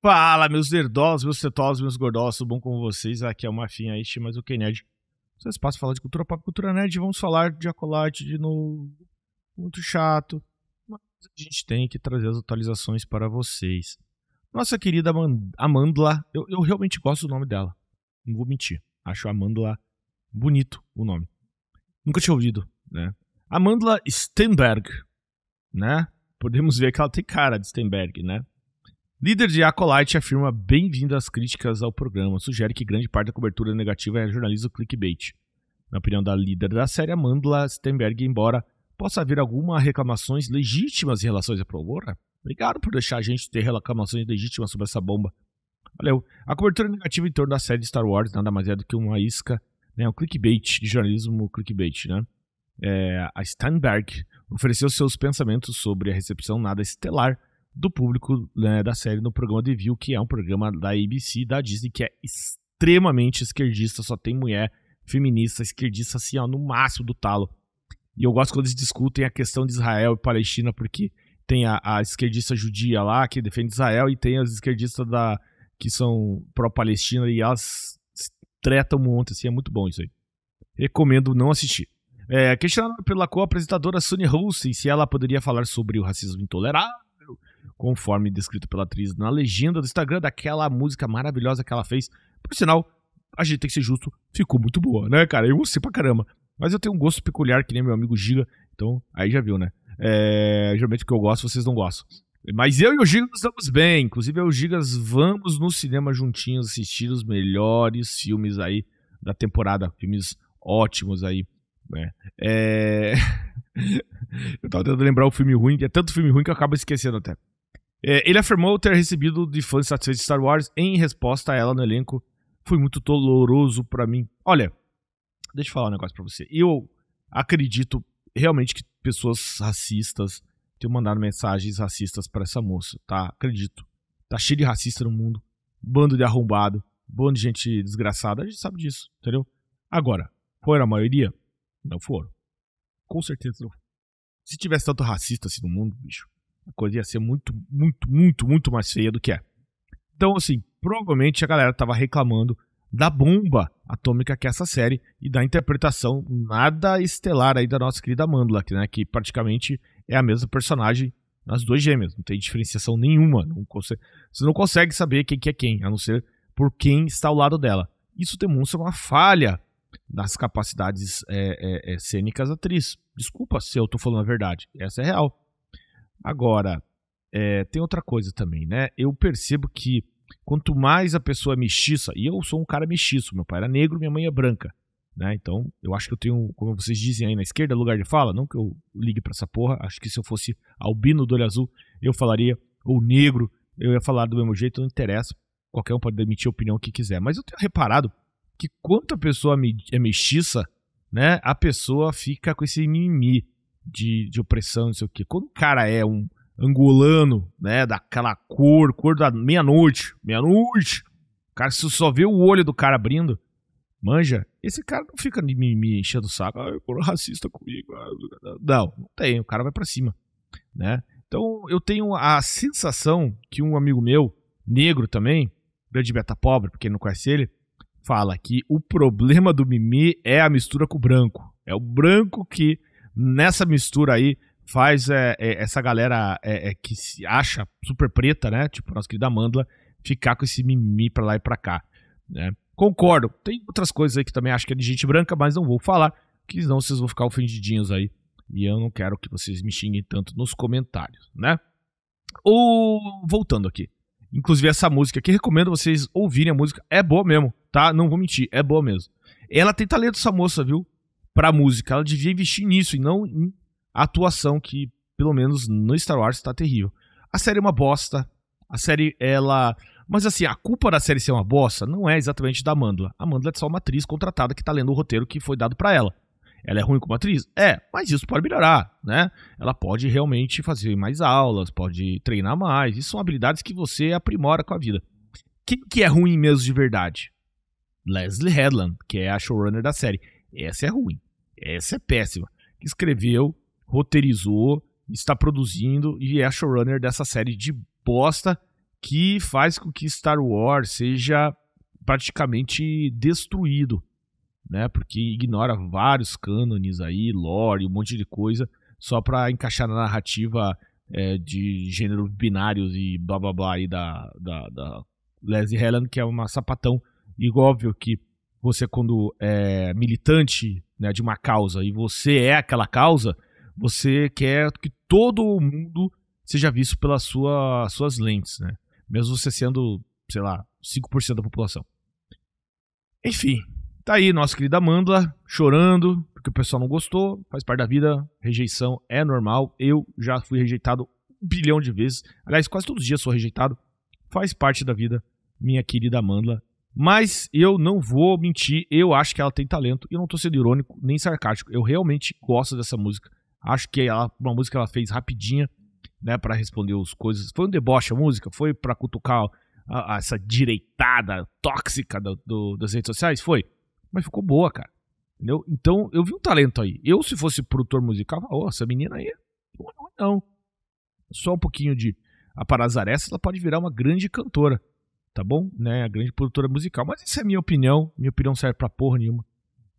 Fala, meus nerdosos, meus cetosos, meus gordosos, tudo bom com vocês? Aqui é o Mafinha este, é mas é o que nerd. passam a falar de cultura pop, cultura nerd, vamos falar de acolate de novo. Muito chato, mas a gente tem que trazer as atualizações para vocês. Nossa querida Amandla, eu, eu realmente gosto do nome dela, não vou mentir. Acho Amandla bonito o nome. Nunca tinha ouvido, né? Amandla Stenberg, né? Podemos ver que ela tem cara de Stenberg, né? Líder de Acolyte afirma bem-vindo às críticas ao programa. Sugere que grande parte da cobertura negativa é jornalismo clickbait. Na opinião da líder da série, Amandla Stenberg, embora possa haver algumas reclamações legítimas em relação a provora, né? obrigado por deixar a gente ter reclamações legítimas sobre essa bomba. Valeu. A cobertura negativa em torno da série Star Wars nada mais é do que uma isca, né, um clickbait, de jornalismo clickbait, né? É, a Steinberg ofereceu seus pensamentos sobre a recepção nada estelar do público né, da série no programa The View, que é um programa da ABC, da Disney, que é extremamente esquerdista, só tem mulher feminista, esquerdista, assim, ó, no máximo do talo. E eu gosto quando eles discutem a questão de Israel e Palestina, porque tem a, a esquerdista judia lá, que defende Israel, e tem as esquerdistas da, que são pró-Palestina, e elas tretam um monte, assim, é muito bom isso aí. Recomendo não assistir. É, questionado pela co-apresentadora Sonia Hussein se ela poderia falar sobre o racismo intolerável, conforme descrito pela atriz na legenda do Instagram daquela música maravilhosa que ela fez. Por sinal, a gente tem que ser justo, ficou muito boa, né, cara? Eu gostei pra caramba. Mas eu tenho um gosto peculiar que nem meu amigo Giga, então aí já viu, né? É, geralmente o que eu gosto, vocês não gostam. Mas eu e o Giga nos damos bem. Inclusive, eu e o Giga vamos no cinema juntinhos assistir os melhores filmes aí da temporada. Filmes ótimos aí, né? É... eu tava tentando lembrar o filme ruim, que é tanto filme ruim que eu acabo esquecendo até. É, ele afirmou ter recebido de fãs satisfeitos de Star Wars em resposta a ela no elenco. Foi muito doloroso para mim. Olha, deixa eu falar um negócio pra você. Eu acredito realmente que pessoas racistas tenham mandado mensagens racistas para essa moça, tá? Acredito. Tá cheio de racista no mundo. Bando de arrombado. Bando de gente desgraçada. A gente sabe disso, entendeu? Agora, foram a maioria? Não foram. Com certeza não. Se tivesse tanto racista assim no mundo, bicho, a coisa ia ser muito, muito, muito, muito mais feia do que é. Então, assim, provavelmente a galera estava reclamando da bomba atômica que é essa série e da interpretação nada estelar aí da nossa querida Mandula, né, que praticamente é a mesma personagem nas duas gêmeas, não tem diferenciação nenhuma, não consegue, você não consegue saber quem que é quem, a não ser por quem está ao lado dela. Isso demonstra uma falha nas capacidades é, é, é, cênicas da atriz. Desculpa se eu estou falando a verdade, essa é real. Agora, é, tem outra coisa também, né? Eu percebo que quanto mais a pessoa é mestiça, e eu sou um cara mestiço, meu pai era negro, minha mãe é branca, né? Então, eu acho que eu tenho, como vocês dizem aí na esquerda, lugar de fala, não que eu ligue para essa porra, acho que se eu fosse albino do olho azul, eu falaria, ou negro, eu ia falar do mesmo jeito, não interessa, qualquer um pode emitir a opinião que quiser, mas eu tenho reparado que quanto a pessoa é mestiça, né, a pessoa fica com esse mimimi, de, de opressão, não sei o quê. Quando o cara é um angolano, né, daquela cor, cor da meia-noite, meia-noite, o cara se só vê o olho do cara abrindo, manja, esse cara não fica me, me enchendo o saco, ah, foram é racista comigo. Não, não tem, o cara vai para cima, né? Então eu tenho a sensação que um amigo meu, negro também, grande beta pobre, porque não conhece ele, fala que o problema do mimimi é a mistura com o branco. É o branco que nessa mistura aí faz é, é, essa galera é, é que se acha super preta, né? Tipo, nossa querida Amanda, ficar com esse mimimi pra lá e pra cá. Né? Concordo, tem outras coisas aí que também acho que é de gente branca, mas não vou falar, que senão vocês vão ficar ofendidinhos aí. E eu não quero que vocês me xinguem tanto nos comentários, né? Ou voltando aqui. Inclusive, essa música aqui, recomendo vocês ouvirem a música. É boa mesmo, tá? Não vou mentir, é boa mesmo. Ela tem talento, essa moça, viu? para música. Ela devia investir nisso e não em atuação, que pelo menos no Star Wars tá terrível. A série é uma bosta. A série, ela. Mas assim, a culpa da série ser uma bosta não é exatamente da Amanda. A Amanda é só uma atriz contratada que tá lendo o roteiro que foi dado para ela. Ela é ruim como atriz? É, mas isso pode melhorar, né? Ela pode realmente fazer mais aulas, pode treinar mais. Isso são habilidades que você aprimora com a vida. Quem que é ruim mesmo de verdade? Leslie Headland, que é a showrunner da série. Essa é ruim essa é péssima, que escreveu, roteirizou, está produzindo e é a showrunner dessa série de bosta que faz com que Star Wars seja praticamente destruído, né? Porque ignora vários cânones aí, lore, um monte de coisa, só para encaixar na narrativa é, de gênero binários e blá blá blá aí da, da, da Leslie Helen, que é uma sapatão. E óbvio que você, quando é militante né, de uma causa e você é aquela causa, você quer que todo mundo seja visto pelas sua, suas lentes, né? Mesmo você sendo, sei lá, 5% da população. Enfim, tá aí nossa querida Amanda chorando porque o pessoal não gostou, faz parte da vida, rejeição é normal. Eu já fui rejeitado um bilhão de vezes. Aliás, quase todos os dias sou rejeitado. Faz parte da vida, minha querida Amanda. Mas eu não vou mentir, eu acho que ela tem talento. E eu não tô sendo irônico nem sarcástico. Eu realmente gosto dessa música. Acho que ela, uma música que ela fez rapidinha, né, para responder as coisas. Foi um deboche a música? Foi para cutucar a, a, essa direitada tóxica do, do, das redes sociais? Foi. Mas ficou boa, cara. Entendeu? Então eu vi um talento aí. Eu, se fosse produtor musical, oh, essa menina aí, é não, é não. Só um pouquinho de aparazaressa, ela pode virar uma grande cantora tá bom? Né? A grande produtora musical. Mas isso é minha opinião. Minha opinião serve pra porra nenhuma.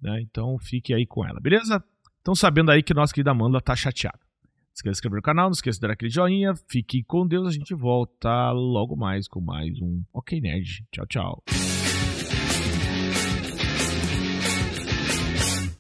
Né? Então fique aí com ela, beleza? Então sabendo aí que nossa querida Amanda tá chateada. Não esqueça de se inscrever no canal, não esqueça de dar aquele joinha. Fique com Deus, a gente volta logo mais com mais um Ok Nerd. Tchau, tchau.